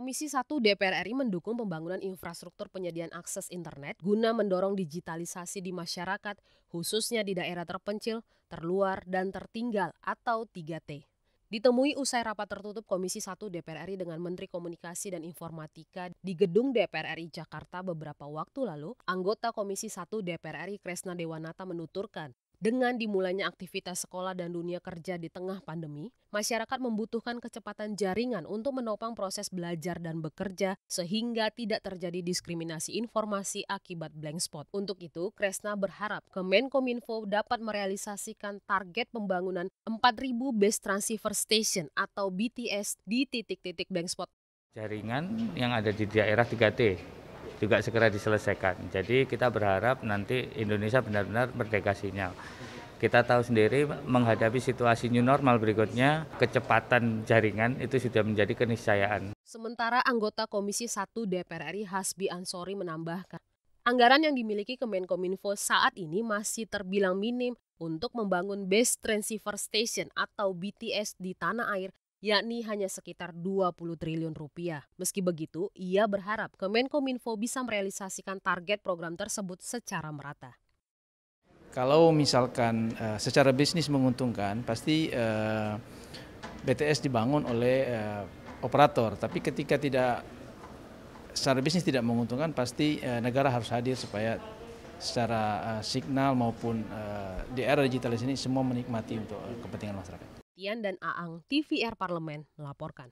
Komisi 1 DPR RI mendukung pembangunan infrastruktur penyediaan akses internet guna mendorong digitalisasi di masyarakat, khususnya di daerah terpencil, terluar, dan tertinggal atau 3T. Ditemui usai rapat tertutup Komisi 1 DPR RI dengan Menteri Komunikasi dan Informatika di Gedung DPR RI Jakarta beberapa waktu lalu, anggota Komisi 1 DPR RI Kresna Dewanata menuturkan, dengan dimulainya aktivitas sekolah dan dunia kerja di tengah pandemi, masyarakat membutuhkan kecepatan jaringan untuk menopang proses belajar dan bekerja sehingga tidak terjadi diskriminasi informasi akibat blank spot. Untuk itu, Kresna berharap Kemenkominfo dapat merealisasikan target pembangunan 4.000 Base Transceiver Station atau BTS di titik-titik blank spot. Jaringan yang ada di daerah 3T, juga segera diselesaikan. Jadi kita berharap nanti Indonesia benar-benar merdeka sinyal. Kita tahu sendiri menghadapi situasi new normal berikutnya, kecepatan jaringan itu sudah menjadi keniscayaan. Sementara anggota Komisi 1 DPR RI Hasbi Ansori menambahkan, anggaran yang dimiliki Kemenkominfo saat ini masih terbilang minim untuk membangun base transceiver station atau BTS di tanah air yakni hanya sekitar 20 triliun rupiah. Meski begitu, ia berharap Kemenkominfo bisa merealisasikan target program tersebut secara merata. Kalau misalkan uh, secara bisnis menguntungkan, pasti uh, eh, BTS dibangun oleh uh, operator. Tapi ketika tidak secara bisnis tidak menguntungkan, pasti uh, negara harus hadir supaya secara uh, signal maupun uh, di era digitalis ini semua menikmati untuk uh, kepentingan masyarakat. Septian dan Aang TVR Parlemen melaporkan.